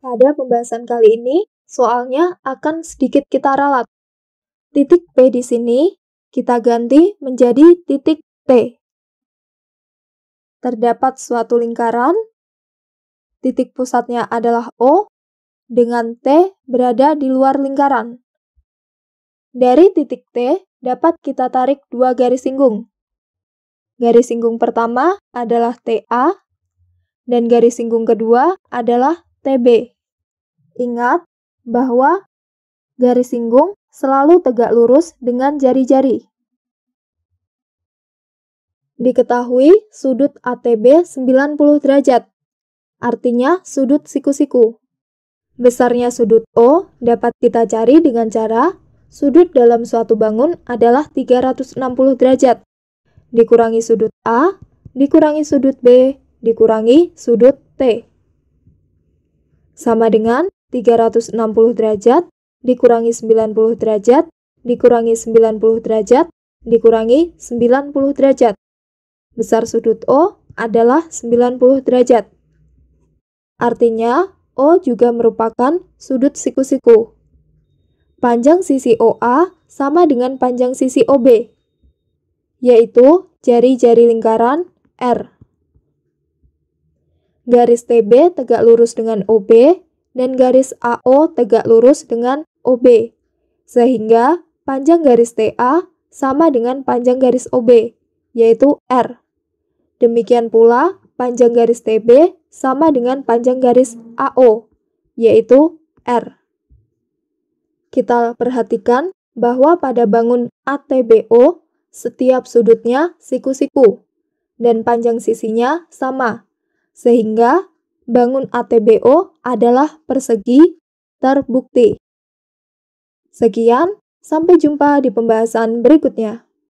Pada pembahasan kali ini, soalnya akan sedikit kita ralat. Titik P di sini kita ganti menjadi titik T. Terdapat suatu lingkaran, titik pusatnya adalah O, dengan T berada di luar lingkaran. Dari titik T dapat kita tarik dua garis singgung. Garis singgung pertama adalah TA, dan garis singgung kedua adalah TB. Ingat bahwa garis singgung selalu tegak lurus dengan jari-jari. Diketahui sudut ATB 90 derajat, artinya sudut siku-siku. Besarnya sudut O dapat kita cari dengan cara sudut dalam suatu bangun adalah 360 derajat, dikurangi sudut A, dikurangi sudut B, dikurangi sudut T sama dengan 360 derajat dikurangi 90 derajat dikurangi 90 derajat dikurangi 90 derajat. Besar sudut O adalah 90 derajat. Artinya, O juga merupakan sudut siku-siku. Panjang sisi OA sama dengan panjang sisi OB, yaitu jari-jari lingkaran R garis TB tegak lurus dengan OB, dan garis AO tegak lurus dengan OB. Sehingga panjang garis TA sama dengan panjang garis OB, yaitu R. Demikian pula panjang garis TB sama dengan panjang garis AO, yaitu R. Kita perhatikan bahwa pada bangun ATBO, setiap sudutnya siku-siku, dan panjang sisinya sama, sehingga bangun ATBO adalah persegi terbukti. Sekian, sampai jumpa di pembahasan berikutnya.